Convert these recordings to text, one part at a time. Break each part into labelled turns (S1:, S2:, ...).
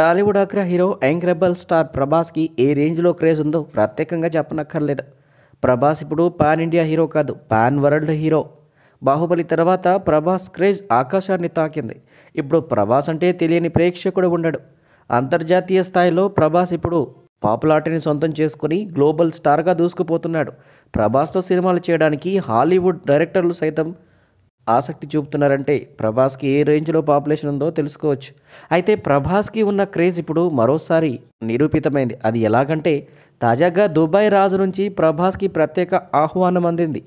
S1: టాలీవుడ్ అగ్ర hero young rebel star ప్రభాస్కి ఏ రేంజ్లో క్రేజ్ ఉందో ప్రత్యేకంగా చెప్పనక్కర్లేదు ప్రభాస్ ఇప్పుడు పాన్ ఇండియా హీరో కాదు పాన్ వరల్డ్ హీరో బాహుబలి తర్వాత ప్రభాస్ క్రేజ్ ఆకాశాన్ని తాకింది ఇప్పుడు ప్రభాస్ అంటే తెలియని ప్రేక్షకుడు ఉండడు అంతర్జాతీయ స్థాయిలో ప్రభాస్ ఇప్పుడు పాపులారిటీని సొంతం చేసుకుని గ్లోబల్ స్టార్గా దూసుకుపోతున్నాడు ప్రభాస్తో సినిమాలు చేయడానికి హాలీవుడ్ డైరెక్టర్లు సైతం ఆసక్తి చూపుతున్నారంటే ప్రభాస్కి ఏ రేంజ్లో పాపులేషన్ ఉందో తెలుసుకోవచ్చు అయితే ప్రభాస్కి ఉన్న క్రేజ్ ఇప్పుడు మరోసారి నిరూపితమైంది అది ఎలాగంటే తాజాగా దుబాయ్ రాజు నుంచి ప్రభాస్కి ప్రత్యేక ఆహ్వానం అందింది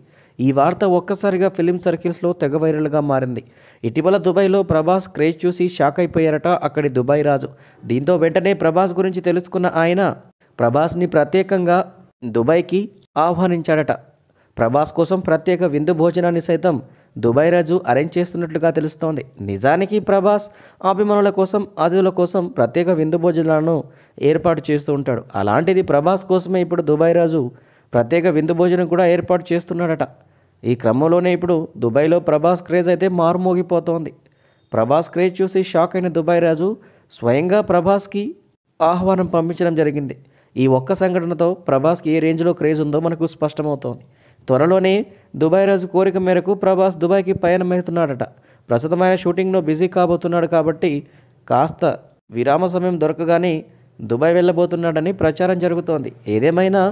S1: ఈ వార్త ఒక్కసారిగా ఫిలిం సర్కిల్స్లో తెగ వైరల్గా మారింది ఇటీవల దుబాయ్లో ప్రభాస్ క్రేజ్ చూసి షాక్ అయిపోయారట అక్కడి దుబాయ్ రాజు దీంతో వెంటనే ప్రభాస్ గురించి తెలుసుకున్న ఆయన ప్రభాస్ని ప్రత్యేకంగా దుబాయ్కి ఆహ్వానించాడట ప్రభాస్ కోసం ప్రత్యేక విందు భోజనాన్ని సైతం దుబాయ్ రాజు అరేంజ్ చేస్తున్నట్లుగా తెలుస్తోంది నిజానికి ప్రభాస్ అభిమానుల కోసం అతిథుల కోసం ప్రత్యేక విందు భోజనాలను ఏర్పాటు చేస్తూ ఉంటాడు అలాంటిది ప్రభాస్ కోసమే ఇప్పుడు దుబాయ్ రాజు ప్రత్యేక విందు భోజనం కూడా ఏర్పాటు చేస్తున్నాడట ఈ క్రమంలోనే ఇప్పుడు దుబాయ్లో ప్రభాస్ క్రేజ్ అయితే మారుమోగిపోతోంది ప్రభాస్ క్రేజ్ చూసి షాక్ అయిన దుబాయ్ రాజు స్వయంగా ప్రభాస్కి ఆహ్వానం పంపించడం జరిగింది ఈ ఒక్క సంఘటనతో ప్రభాస్కి ఏ రేంజ్లో క్రేజ్ ఉందో మనకు స్పష్టమవుతోంది త్వరలోనే దుబాయ్ రాజు కోరిక మేరకు ప్రభాస్ దుబాయ్కి పయనమవుతున్నాడట అవుతున్నాడట ప్రస్తుతమైన షూటింగ్లో బిజీ కాబోతున్నాడు కాబట్టి కాస్త విరామ సమయం దొరకగానే దుబాయ్ వెళ్ళబోతున్నాడని ప్రచారం జరుగుతోంది ఏదేమైనా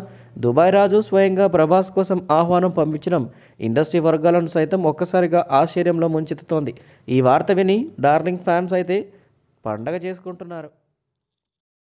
S1: దుబాయ్ రాజు స్వయంగా ప్రభాస్ కోసం ఆహ్వానం పంపించడం ఇండస్ట్రీ వర్గాలను సైతం ఒక్కసారిగా ఆశ్చర్యంలో ముంచెత్తుతోంది ఈ వార్త విని డార్లింగ్ ఫ్యాన్స్ అయితే పండగ చేసుకుంటున్నారు